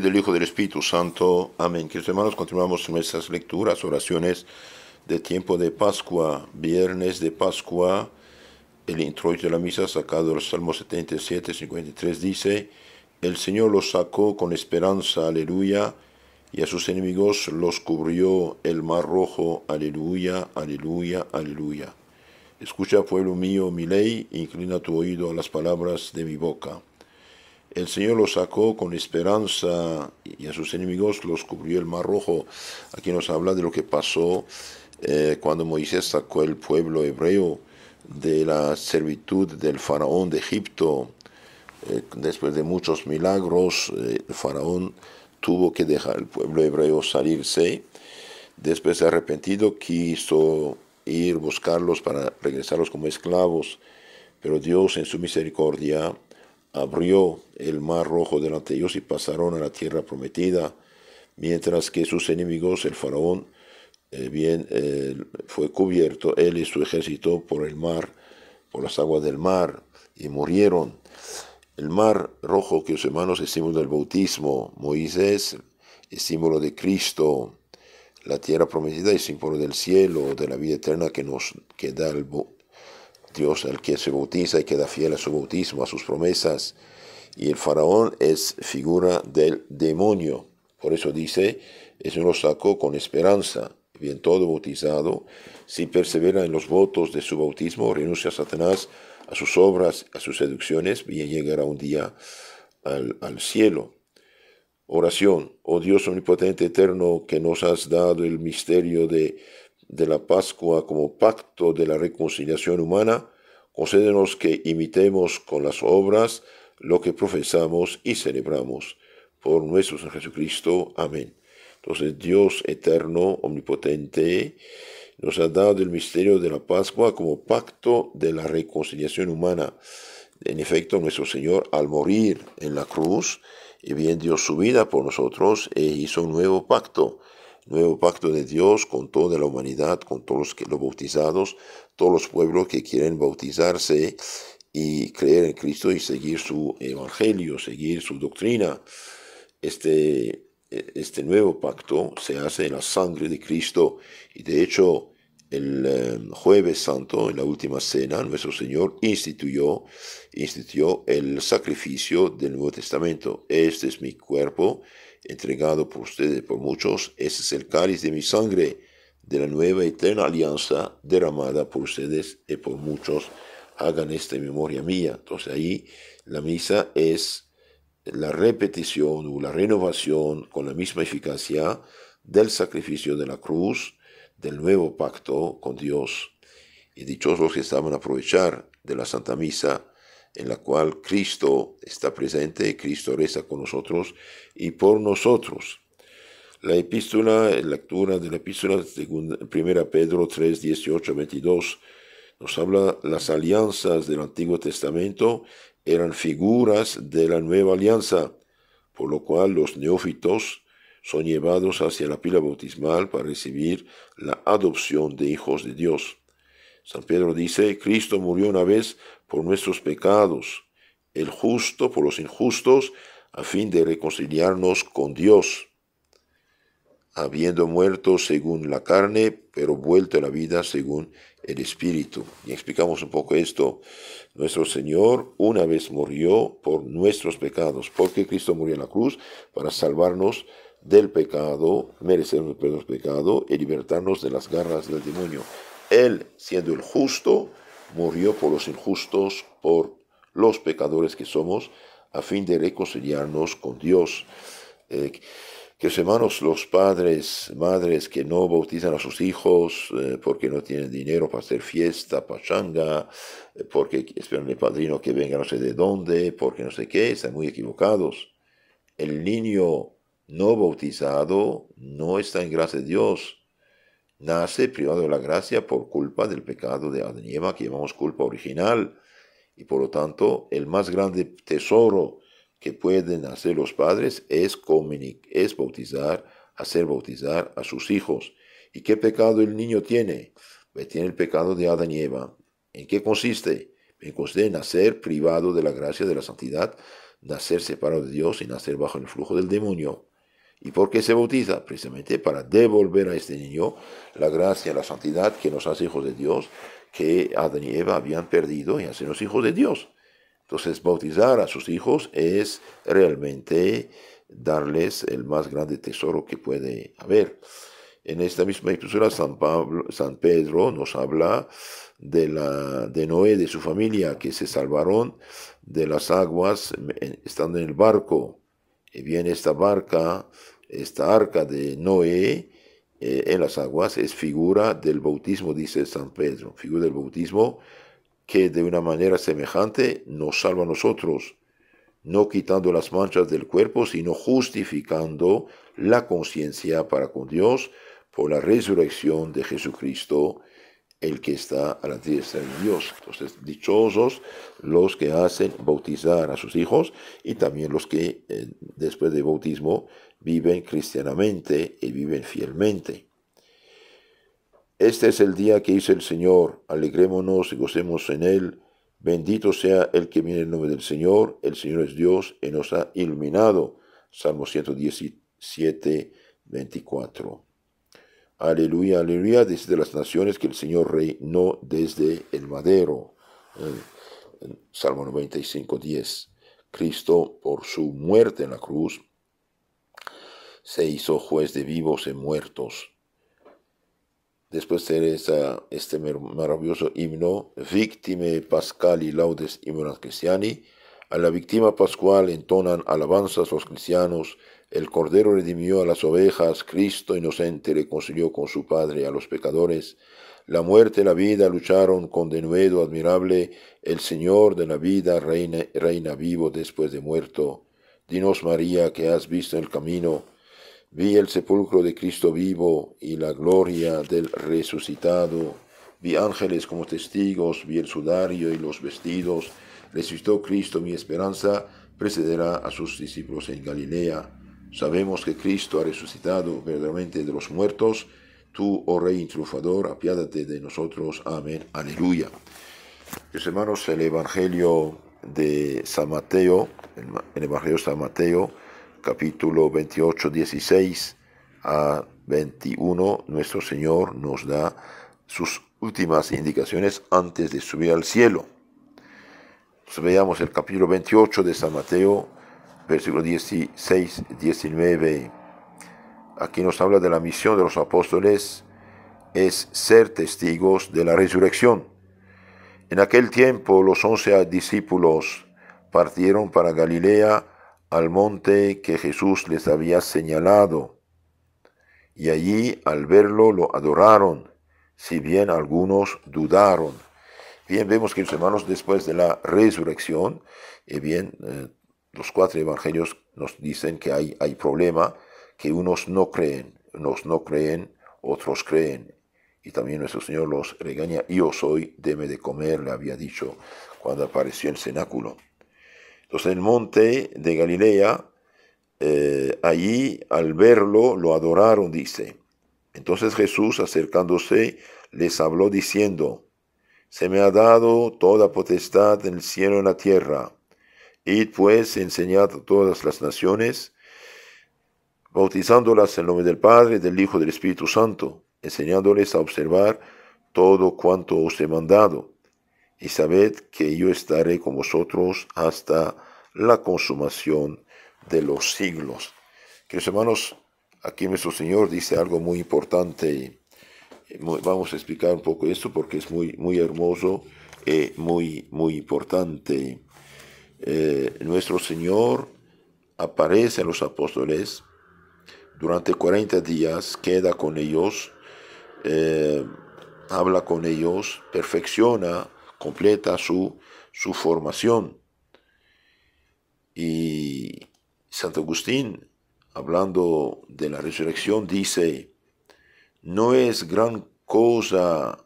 del Hijo, del Espíritu Santo. Amén. Queridos hermanos, continuamos nuestras lecturas, oraciones de tiempo de Pascua, viernes de Pascua. El introito de la misa sacado del Salmo 77, 53 dice, El Señor los sacó con esperanza, aleluya, y a sus enemigos los cubrió el mar rojo, aleluya, aleluya, aleluya. Escucha, pueblo mío, mi ley, inclina tu oído a las palabras de mi boca. El Señor los sacó con esperanza y a sus enemigos los cubrió el mar rojo. Aquí nos habla de lo que pasó eh, cuando Moisés sacó el pueblo hebreo de la servitud del faraón de Egipto. Eh, después de muchos milagros, eh, el faraón tuvo que dejar al pueblo hebreo salirse. Después de arrepentido quiso ir a buscarlos para regresarlos como esclavos, pero Dios en su misericordia abrió el mar rojo delante de ellos y pasaron a la tierra prometida, mientras que sus enemigos, el faraón, eh, bien eh, fue cubierto, él y su ejército, por el mar, por las aguas del mar, y murieron. El mar rojo, que hermanos es símbolo del bautismo, Moisés es símbolo de Cristo, la tierra prometida es símbolo del cielo, de la vida eterna que nos queda da el, Dios al que se bautiza y queda fiel a su bautismo, a sus promesas. Y el faraón es figura del demonio. Por eso dice, es un sacó con esperanza. Bien, todo bautizado, si persevera en los votos de su bautismo, renuncia a Satanás, a sus obras, a sus seducciones, bien llegará un día al, al cielo. Oración, oh Dios omnipotente eterno, que nos has dado el misterio de de la Pascua como pacto de la reconciliación humana, concédenos que imitemos con las obras lo que profesamos y celebramos. Por nuestro Señor Jesucristo. Amén. Entonces Dios eterno, omnipotente, nos ha dado el misterio de la Pascua como pacto de la reconciliación humana. En efecto, nuestro Señor al morir en la cruz, y bien dio su vida por nosotros e hizo un nuevo pacto Nuevo pacto de Dios con toda la humanidad, con todos los, bautizados, todos los pueblos que quieren bautizarse y creer en Cristo y seguir su evangelio, seguir su doctrina. Este, este nuevo pacto se hace en la sangre de Cristo y de hecho el em, jueves santo, en la última cena, nuestro Señor instituyó, instituyó el sacrificio del Nuevo Testamento. Este es mi cuerpo entregado por ustedes por muchos, ese es el cáliz de mi sangre, de la nueva eterna alianza derramada por ustedes y por muchos. Hagan esta memoria mía. Entonces ahí la misa es la repetición o la renovación con la misma eficacia del sacrificio de la cruz, del nuevo pacto con Dios. Y dichosos los que a aprovechar de la Santa Misa en la cual Cristo está presente, Cristo reza con nosotros y por nosotros. La epístola, la lectura de la epístola 1 Pedro 3, 18, 22, nos habla las alianzas del Antiguo Testamento eran figuras de la nueva alianza, por lo cual los neófitos son llevados hacia la pila bautismal para recibir la adopción de hijos de Dios. San Pedro dice, Cristo murió una vez por nuestros pecados, el justo por los injustos, a fin de reconciliarnos con Dios, habiendo muerto según la carne, pero vuelto a la vida según el Espíritu. Y explicamos un poco esto. Nuestro Señor una vez murió por nuestros pecados, porque Cristo murió en la cruz para salvarnos del pecado, merecernos el pecado y libertarnos de las garras del demonio. Él, siendo el justo, murió por los injustos, por los pecadores que somos, a fin de reconciliarnos con Dios. Eh, que hermanos, los padres, madres que no bautizan a sus hijos eh, porque no tienen dinero para hacer fiesta, pachanga, eh, porque esperan el padrino que venga no sé de dónde, porque no sé qué, están muy equivocados. El niño no bautizado no está en gracia de Dios nace privado de la gracia por culpa del pecado de Adán y Eva, que llamamos culpa original. Y por lo tanto, el más grande tesoro que pueden hacer los padres es, bautizar, hacer bautizar a sus hijos. ¿Y qué pecado el niño tiene? Pues tiene el pecado de Adán y Eva. ¿En qué consiste? consiste en nacer privado de la gracia de la santidad, nacer separado de Dios y nacer bajo el flujo del demonio. ¿Y por qué se bautiza? Precisamente para devolver a este niño la gracia, la santidad que nos hace hijos de Dios, que Adán y Eva habían perdido y hacen los hijos de Dios. Entonces, bautizar a sus hijos es realmente darles el más grande tesoro que puede haber. En esta misma escritura San, Pablo, San Pedro nos habla de, la, de Noé, de su familia, que se salvaron de las aguas estando en el barco. Y bien, esta barca esta arca de Noé eh, en las aguas es figura del bautismo, dice San Pedro, figura del bautismo que de una manera semejante nos salva a nosotros, no quitando las manchas del cuerpo, sino justificando la conciencia para con Dios por la resurrección de Jesucristo, el que está a la diestra de Dios. Entonces, dichosos los que hacen bautizar a sus hijos y también los que eh, después del bautismo viven cristianamente y viven fielmente. Este es el día que hizo el Señor, alegrémonos y gocemos en él. Bendito sea el que viene en nombre del Señor, el Señor es Dios y nos ha iluminado. Salmo 117, 24. Aleluya, aleluya, desde las naciones que el Señor reinó desde el madero. Eh, Salmo 95, 10. Cristo, por su muerte en la cruz, se hizo juez de vivos y muertos. Después de este maravilloso himno, Pascal Pascali Laudes Immunas cristiani, a la víctima pascual entonan alabanzas los cristianos, el Cordero redimió a las ovejas, Cristo inocente reconcilió con su Padre a los pecadores, la muerte y la vida lucharon con denuedo admirable, el Señor de la vida reina, reina vivo después de muerto. Dinos María que has visto el camino, Vi el sepulcro de Cristo vivo y la gloria del resucitado. Vi ángeles como testigos, vi el sudario y los vestidos. Resucitó Cristo, mi esperanza precederá a sus discípulos en Galilea. Sabemos que Cristo ha resucitado verdaderamente de los muertos. Tú, oh Rey intrufador, apiádate de nosotros. Amén. Aleluya. Mis hermanos, el Evangelio de San Mateo, el Evangelio de San Mateo, capítulo 28, 16 a 21, nuestro Señor nos da sus últimas indicaciones antes de subir al cielo. veamos el capítulo 28 de San Mateo, versículo 16, 19. Aquí nos habla de la misión de los apóstoles, es ser testigos de la resurrección. En aquel tiempo los once discípulos partieron para Galilea, al monte que Jesús les había señalado. Y allí al verlo lo adoraron, si bien algunos dudaron. Bien, vemos que los hermanos después de la resurrección, y eh, bien, eh, los cuatro evangelios nos dicen que hay, hay problema, que unos no creen, unos no creen, otros creen. Y también nuestro Señor los regaña, yo soy, deme de comer, le había dicho cuando apareció el cenáculo. Entonces el monte de Galilea, eh, allí al verlo lo adoraron, dice. Entonces Jesús acercándose les habló diciendo, Se me ha dado toda potestad en el cielo y en la tierra. y pues enseñad a todas las naciones, bautizándolas en nombre del Padre, del Hijo y del Espíritu Santo, enseñándoles a observar todo cuanto os he mandado y sabed que yo estaré con vosotros hasta la consumación de los siglos. Queridos hermanos, aquí nuestro Señor dice algo muy importante. Eh, vamos a explicar un poco esto porque es muy, muy hermoso y eh, muy, muy importante. Eh, nuestro Señor aparece a los apóstoles durante 40 días, queda con ellos, habla con ellos, perfecciona completa su, su formación. Y Santo Agustín, hablando de la resurrección, dice, no es gran cosa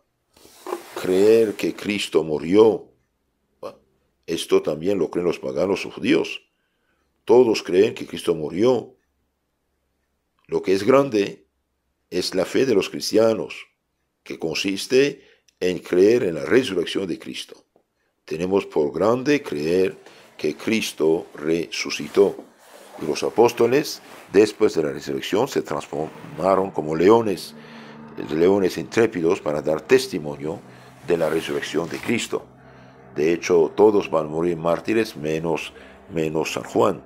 creer que Cristo murió. Esto también lo creen los paganos o judíos. Todos creen que Cristo murió. Lo que es grande es la fe de los cristianos, que consiste en creer en la resurrección de Cristo. Tenemos por grande creer que Cristo resucitó. Y los apóstoles, después de la resurrección, se transformaron como leones, leones intrépidos para dar testimonio de la resurrección de Cristo. De hecho, todos van a morir mártires menos, menos San Juan.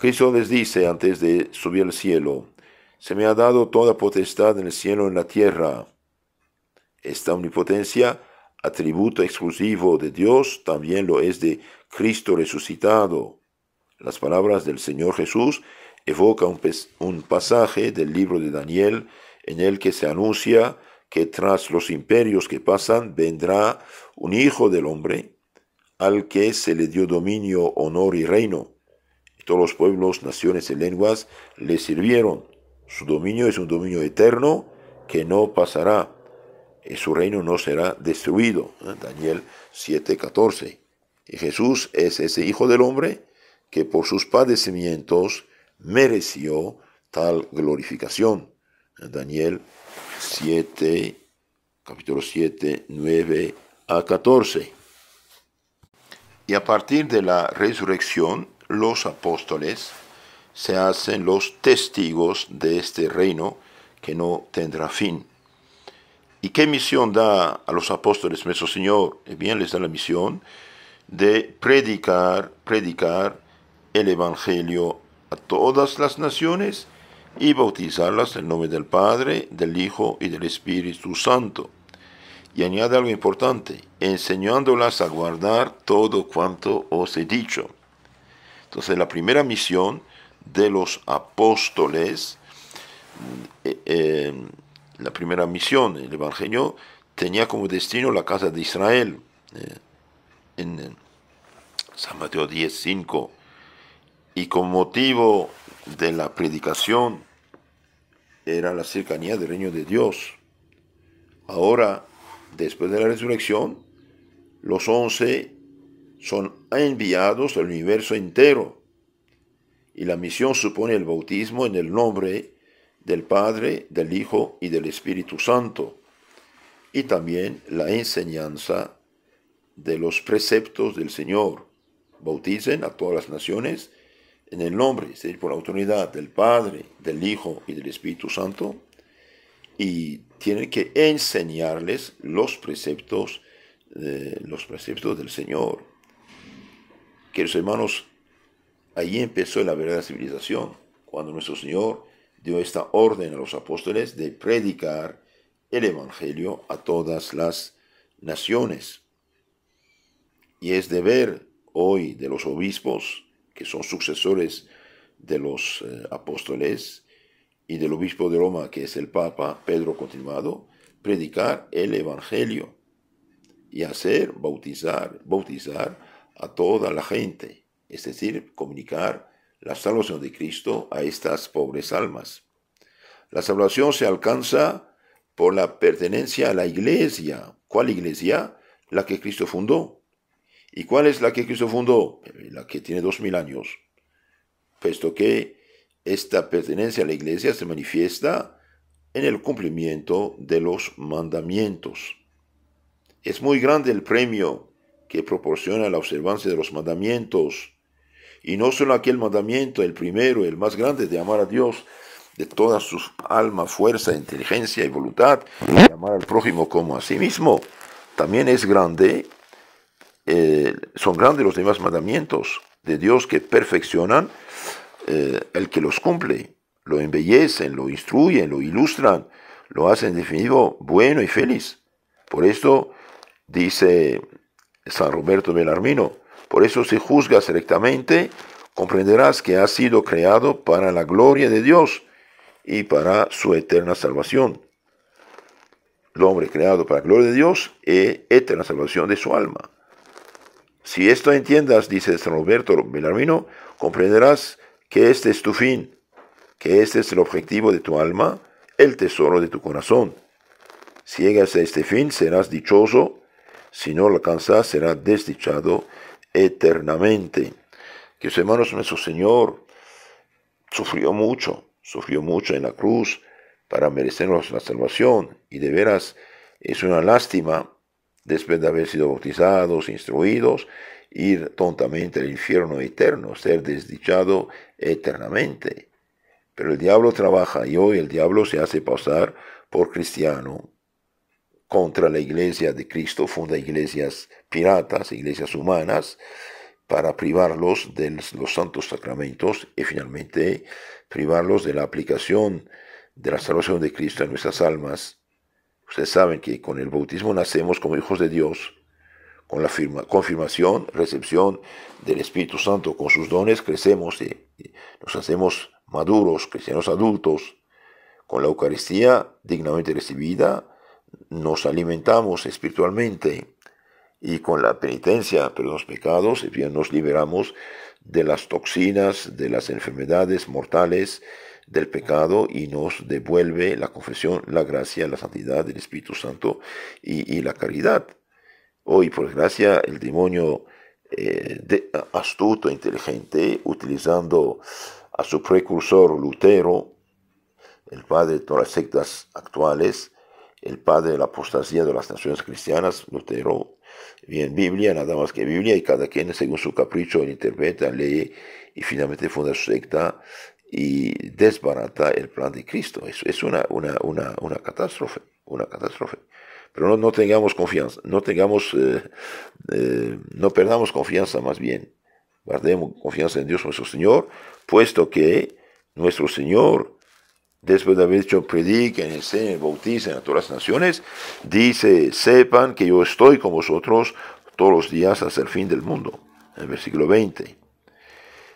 Cristo les dice antes de subir al cielo, se me ha dado toda potestad en el cielo y en la tierra. Esta omnipotencia, atributo exclusivo de Dios, también lo es de Cristo resucitado. Las palabras del Señor Jesús evocan un, un pasaje del libro de Daniel en el que se anuncia que tras los imperios que pasan vendrá un hijo del hombre al que se le dio dominio, honor y reino. Y todos los pueblos, naciones y lenguas le sirvieron. Su dominio es un dominio eterno que no pasará y eh, su reino no será destruido. ¿eh? Daniel 7:14. Jesús es ese Hijo del Hombre que por sus padecimientos mereció tal glorificación. ¿eh? Daniel 7, capítulo 7, 9 a 14. Y a partir de la resurrección, los apóstoles se hacen los testigos de este reino que no tendrá fin. ¿Y qué misión da a los apóstoles nuestro Señor? Eh, bien, les da la misión de predicar, predicar el Evangelio a todas las naciones y bautizarlas en nombre del Padre, del Hijo y del Espíritu Santo. Y añade algo importante, enseñándolas a guardar todo cuanto os he dicho. Entonces la primera misión de los apóstoles eh, eh, la primera misión, el Evangelio, tenía como destino la casa de Israel. Eh, en San Mateo 10, 5. Y con motivo de la predicación era la cercanía del reino de Dios. Ahora, después de la resurrección, los once son enviados al universo entero. Y la misión supone el bautismo en el nombre del Padre, del Hijo y del Espíritu Santo, y también la enseñanza de los preceptos del Señor. Bauticen a todas las naciones en el nombre, es decir, por la autoridad del Padre, del Hijo y del Espíritu Santo, y tienen que enseñarles los preceptos, eh, los preceptos del Señor. Queridos hermanos, allí empezó la verdadera civilización, cuando nuestro Señor dio esta orden a los apóstoles de predicar el Evangelio a todas las naciones. Y es deber hoy de los obispos, que son sucesores de los eh, apóstoles, y del obispo de Roma, que es el Papa Pedro Continuado, predicar el Evangelio y hacer bautizar, bautizar a toda la gente, es decir, comunicar la salvación de Cristo a estas pobres almas. La salvación se alcanza por la pertenencia a la iglesia. ¿Cuál iglesia? La que Cristo fundó. ¿Y cuál es la que Cristo fundó? Eh, la que tiene dos mil años. Puesto que esta pertenencia a la iglesia se manifiesta en el cumplimiento de los mandamientos. Es muy grande el premio que proporciona la observancia de los mandamientos y no solo aquel mandamiento, el primero, el más grande, de amar a Dios de toda su alma, fuerza, inteligencia y voluntad, y amar al prójimo como a sí mismo, también es grande, eh, son grandes los demás mandamientos de Dios que perfeccionan eh, el que los cumple, lo embellecen, lo instruyen, lo ilustran, lo hacen definitivo bueno y feliz. Por esto dice San Roberto Belarmino, por eso si juzgas rectamente, comprenderás que has sido creado para la gloria de Dios y para su eterna salvación. El hombre creado para la gloria de Dios y e eterna salvación de su alma. Si esto entiendas, dice San Roberto Belarmino, comprenderás que este es tu fin, que este es el objetivo de tu alma, el tesoro de tu corazón. Si llegas a este fin, serás dichoso, si no lo alcanzas, serás desdichado eternamente. Que sus hermanos, nuestro Señor sufrió mucho, sufrió mucho en la cruz para merecernos la salvación. Y de veras es una lástima, después de haber sido bautizados, instruidos, ir tontamente al infierno eterno, ser desdichado eternamente. Pero el diablo trabaja y hoy el diablo se hace pasar por cristiano, contra la iglesia de Cristo, funda iglesias piratas, iglesias humanas, para privarlos de los santos sacramentos y finalmente privarlos de la aplicación de la salvación de Cristo en nuestras almas. Ustedes saben que con el bautismo nacemos como hijos de Dios, con la firma, confirmación, recepción del Espíritu Santo, con sus dones crecemos, y, nos hacemos maduros, crecemos adultos, con la Eucaristía dignamente recibida, nos alimentamos espiritualmente y con la penitencia, pero los pecados, bien nos liberamos de las toxinas, de las enfermedades mortales del pecado y nos devuelve la confesión, la gracia, la santidad, del Espíritu Santo y, la caridad. Hoy, por gracia, el demonio eh, astuto, e inteligente, utilizando a su precursor Lutero, el padre de todas las sectas actuales, el padre de la apostasía de las naciones cristianas, Lutero, bien Biblia, nada más que Biblia, y cada quien según su capricho interpreta, lee y finalmente funda su secta y desbarata el plan de Cristo. Es, una, una, catástrofe, una catástrofe. Pero no, no tengamos confianza, no tengamos, eh, eh, no perdamos confianza más bien. Guardemos confianza en Dios nuestro Señor, puesto que nuestro Señor después de haber hecho prediquen, enseñen, bauticen a todas las naciones, dice, sepan que yo estoy con vosotros todos los días hasta el fin del mundo, en el versículo 20.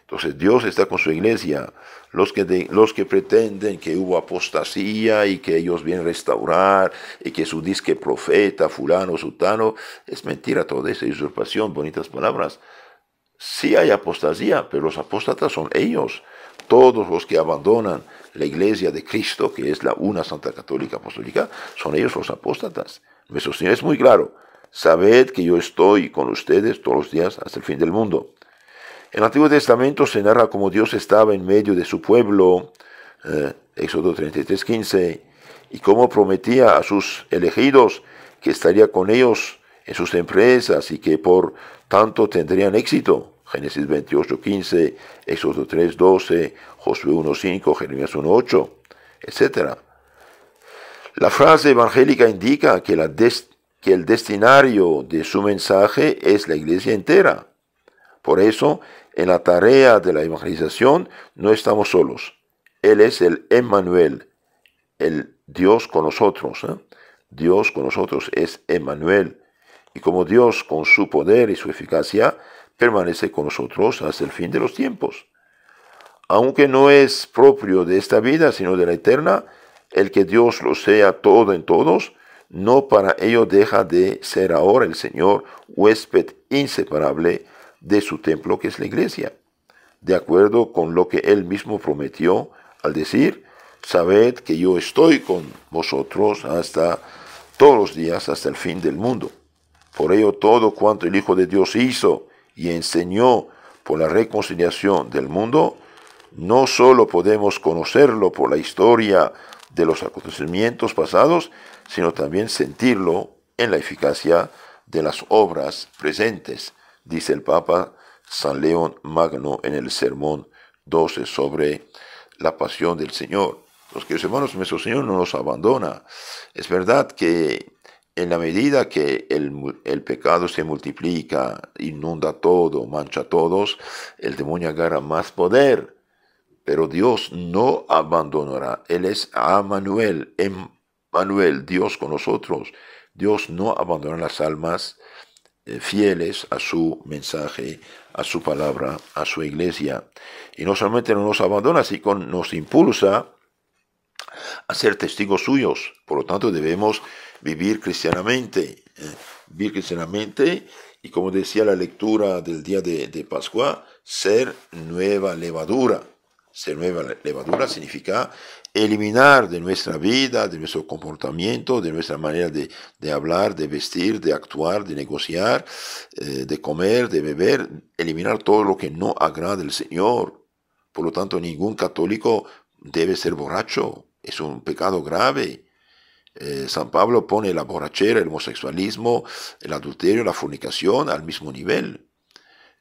Entonces Dios está con su iglesia. Los que, los que pretenden que hubo apostasía y que ellos vienen a restaurar y que su disque profeta, fulano, sutano, es mentira toda esa usurpación, bonitas palabras. Sí hay apostasía, pero los apóstatas son ellos todos los que abandonan la iglesia de Cristo, que es la una santa católica apostólica, son ellos los apóstatas. Me Señor es muy claro, sabed que yo estoy con ustedes todos los días hasta el fin del mundo. En el Antiguo Testamento se narra cómo Dios estaba en medio de su pueblo, eh, Éxodo 33, 15, y cómo prometía a sus elegidos que estaría con ellos en sus empresas y que por tanto tendrían éxito. Génesis 28, 15, Éxodo 3, 12, Josué 1, 5, Jeremías 1, 8, etc. La frase evangélica indica que, el destinario de su mensaje es la iglesia entera. Por eso, en la tarea de la evangelización no estamos solos. Él es el Emmanuel, el Dios con nosotros. ¿eh? Dios con nosotros es Emmanuel. Y como Dios con su poder y su eficacia permanece con nosotros hasta el fin de los tiempos. Aunque no es propio de esta vida, sino de la eterna, el que Dios lo sea todo en todos, no para ello deja de ser ahora el Señor huésped inseparable de su templo que es la iglesia, de acuerdo con lo que él mismo prometió al decir, sabed que yo estoy con vosotros hasta todos los días, hasta el fin del mundo. Por ello todo cuanto el Hijo de Dios hizo y enseñó por la reconciliación del mundo, no solo podemos conocerlo por la historia de los acontecimientos pasados, sino también sentirlo en la eficacia de las obras presentes, dice el Papa San León Magno en el Sermón 12 sobre la pasión del Señor. Los queridos hermanos, nuestro Señor no nos abandona. Es verdad que en la medida que el, pecado se multiplica, inunda todo, mancha a todos, el demonio agarra más poder. Pero Dios no abandonará. Él es Amanuel, Emmanuel, Dios con nosotros. Dios no abandona las almas eh, fieles a su mensaje, a su palabra, a su iglesia. Y no solamente no nos abandona, sino nos impulsa a ser testigos suyos. Por lo tanto, debemos vivir cristianamente, eh, vivir cristianamente y como decía la lectura del día de, Pascua, ser nueva levadura. Ser nueva levadura significa eliminar de nuestra vida, de nuestro comportamiento, de nuestra manera de, hablar, de vestir, de actuar, de negociar, eh, de comer, de beber, eliminar todo lo que no agrada al Señor. Por lo tanto, ningún católico debe ser borracho, es un pecado grave. Eh, San Pablo pone la borrachera, el homosexualismo, el adulterio, la fornicación al mismo nivel.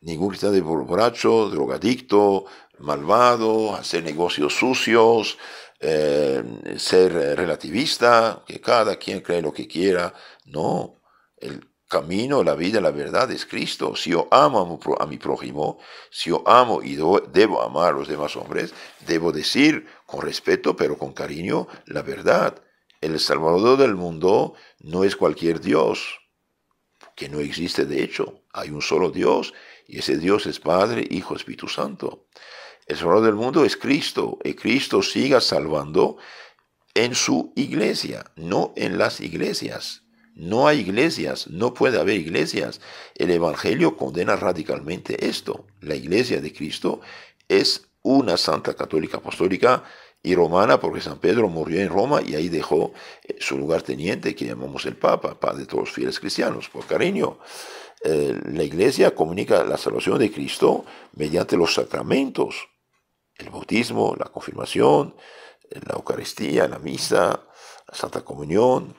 Ningún cristiano de borracho, drogadicto, malvado, hacer negocios sucios, eh, ser relativista, que cada quien cree lo que quiera. No, el camino, la vida, la verdad es Cristo. Si yo amo a mi prójimo, si yo amo y debo amar a los demás hombres, debo decir con respeto, pero con cariño, la verdad. El Salvador del mundo no es cualquier Dios, que no existe de hecho. Hay un solo Dios y ese Dios es Padre, Hijo, Espíritu Santo. El Salvador del mundo es Cristo y Cristo siga salvando en su iglesia, no en las iglesias. No hay iglesias, no puede haber iglesias. El Evangelio condena radicalmente esto. La iglesia de Cristo es una santa católica apostólica y romana, porque San Pedro murió en Roma y ahí dejó eh, su lugar teniente, que llamamos el Papa, Padre de todos los fieles cristianos, por cariño. Eh, la iglesia comunica la salvación de Cristo mediante los sacramentos, el bautismo, la confirmación, la Eucaristía, la misa, la Santa Comunión,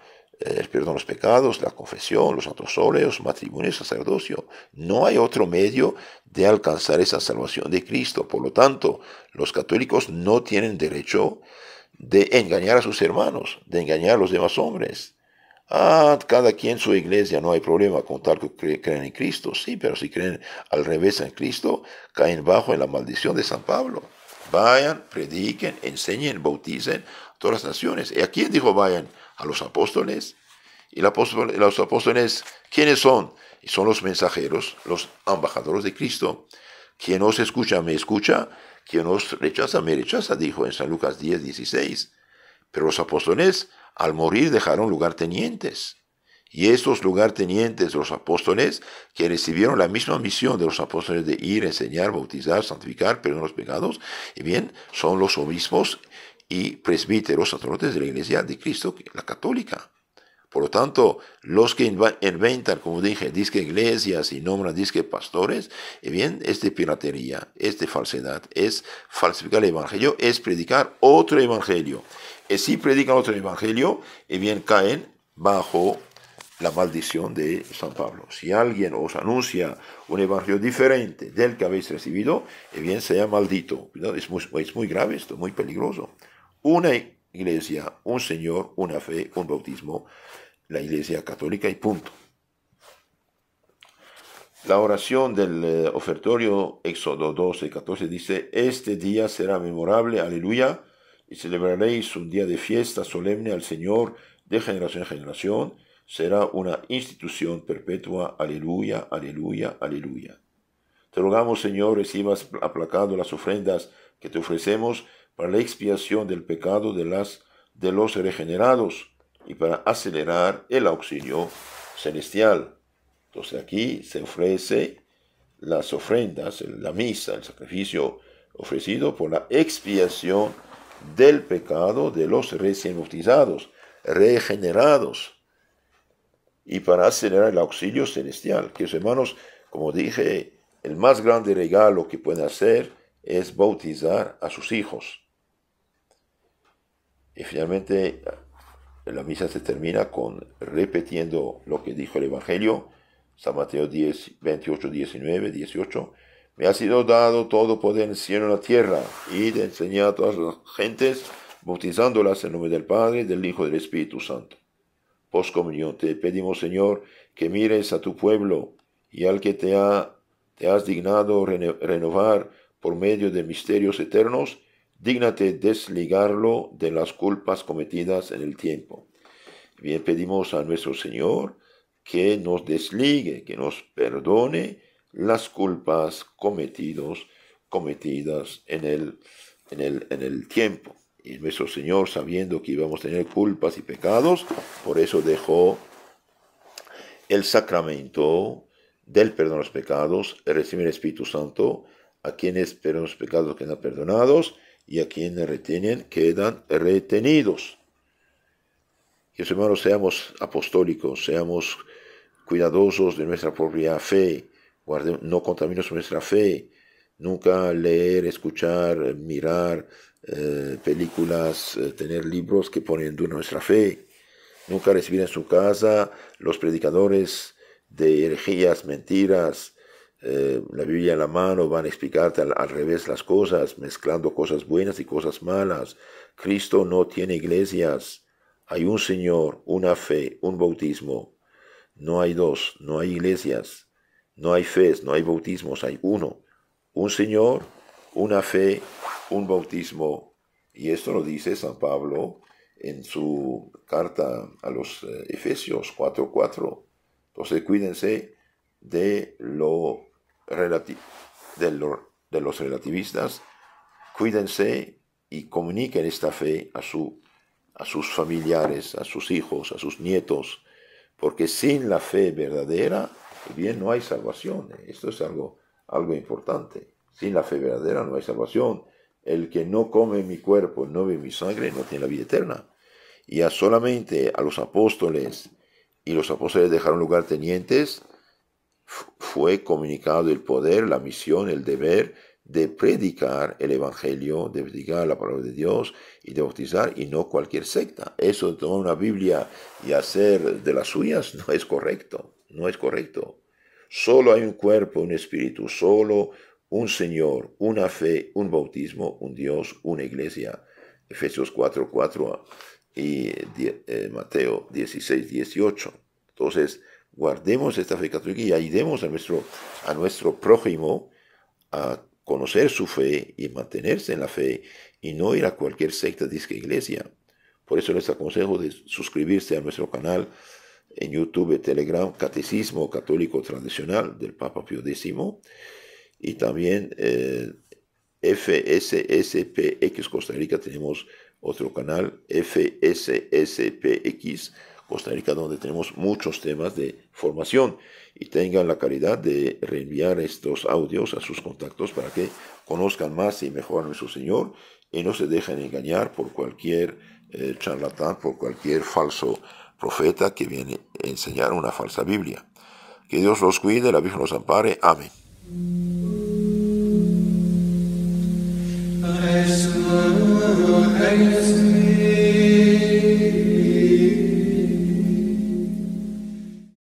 eh, perdón los pecados, la confesión, los santos óleos, matrimonio, sacerdocio. No hay otro medio de alcanzar esa salvación de Cristo. Por lo tanto, los católicos no tienen derecho de engañar a sus hermanos, de engañar a los demás hombres. Ah, cada quien su iglesia, no hay problema con tal que creen en Cristo. Sí, pero si creen al revés en Cristo, caen bajo en la maldición de San Pablo. Vayan, prediquen, enseñen, bauticen todas las naciones. ¿Y a quién dijo vayan? a los apóstoles. Y los apóstoles, ¿quiénes son? Son los mensajeros, los embajadores de Cristo. Quien os escucha, me escucha. Quien os rechaza, me rechaza, dijo en San Lucas 10, 16. Pero los apóstoles, al morir, dejaron lugartenientes. Y estos lugartenientes, los apóstoles, que recibieron la misma misión de los apóstoles de ir, enseñar, bautizar, santificar, perdonar los pecados, y bien, son los obispos y presbíteros, sacerdotes de la Iglesia de Cristo, la católica. Por lo tanto, los que inventan, como dije, disque iglesias y nombran disque pastores, eh, bien, es de piratería, es de falsedad, es falsificar el evangelio, es predicar otro evangelio. Y eh, si predican otro evangelio, eh, bien, caen bajo la maldición de San Pablo. Si alguien os anuncia un evangelio diferente del que habéis recibido, bien, sea maldito. Es, muy, es muy grave esto, muy peligroso una iglesia, un Señor, una fe, un bautismo, la iglesia católica y punto. La oración del eh, ofertorio Éxodo 12, 14 dice, este día será memorable, aleluya, y celebraréis un día de fiesta solemne al Señor de generación en generación, será una institución perpetua, aleluya, aleluya, aleluya. Te rogamos, Señor, recibas aplacado las ofrendas que te ofrecemos para la expiación del pecado de, las, de los regenerados y para acelerar el auxilio celestial. Entonces aquí se ofrece las ofrendas, la misa, el sacrificio ofrecido por la expiación del pecado de los recién bautizados, regenerados, y para acelerar el auxilio celestial. Que hermanos, como dije, el más grande regalo que pueden hacer es bautizar a sus hijos. Y finalmente la misa se termina con repitiendo lo que dijo el Evangelio, San Mateo 28, 19, 18. Me ha sido dado todo poder en el cielo y en la tierra, y de enseñar a todas las gentes, bautizándolas en nombre del Padre, del Hijo y del Espíritu Santo. Postcomunión, te pedimos, Señor, que mires a tu pueblo y al que te, ha, te has dignado renovar por medio de misterios eternos, dígnate desligarlo de las culpas cometidas en el tiempo. Bien, pedimos a nuestro Señor que nos desligue, que nos perdone las culpas cometidos, cometidas en el, el, en el tiempo. Y nuestro Señor, sabiendo que íbamos a tener culpas y pecados, por eso dejó el sacramento del perdón de los pecados, recibir el Espíritu Santo, a quienes perdonan los pecados no perdonados, y a quienes retienen quedan retenidos. Que hermanos seamos apostólicos, seamos cuidadosos de nuestra propia fe, no contaminemos nuestra fe, nunca leer, escuchar, mirar eh, películas, eh, tener libros que ponen en duda nuestra fe, nunca recibir en su casa los predicadores de herejías, mentiras, eh, la Biblia en la mano, van a explicarte al, revés las cosas, mezclando cosas buenas y cosas malas. Cristo no tiene iglesias. Hay un Señor, una fe, un bautismo. No hay dos, no hay iglesias, no hay fe, no hay bautismos, hay uno. Un Señor, una fe, un bautismo. Y esto lo dice San Pablo en su carta a los eh, Efesios 4:4. Entonces cuídense de lo de, de los relativistas, cuídense y comuniquen esta fe a, su, a sus familiares, a sus hijos, a sus nietos, porque sin la fe verdadera, pues bien, no hay salvación. Esto es algo, algo importante. Sin la fe verdadera no hay salvación. El que no come mi cuerpo, no bebe mi sangre, no tiene la vida eterna. Y a solamente a los apóstoles y los apóstoles dejaron lugar tenientes fue comunicado el poder, la misión, el deber de predicar el Evangelio, de predicar la palabra de Dios y de bautizar y no cualquier secta. Eso de tomar una Biblia y hacer de las suyas no es correcto, no es correcto. Solo hay un cuerpo, un espíritu, solo un Señor, una fe, un bautismo, un Dios, una iglesia. Efesios 4, 4 y eh, Mateo 16, 18. Entonces, guardemos esta fe católica y ayudemos a nuestro, a nuestro prójimo a conocer su fe y mantenerse en la fe y no ir a cualquier secta, disque iglesia. Por eso les aconsejo de suscribirse a nuestro canal en YouTube, Telegram, Catecismo Católico Tradicional del Papa Pío X y también eh, FSSPX Costa Rica tenemos otro canal, FSSPX Costa Rica, donde tenemos muchos temas de formación. Y tengan la caridad de reenviar estos audios a sus contactos para que conozcan más y mejor a nuestro Señor y no se dejen engañar por cualquier eh, charlatán, por cualquier falso profeta que viene a enseñar una falsa Biblia. Que Dios los cuide, la Virgen los ampare. Amén.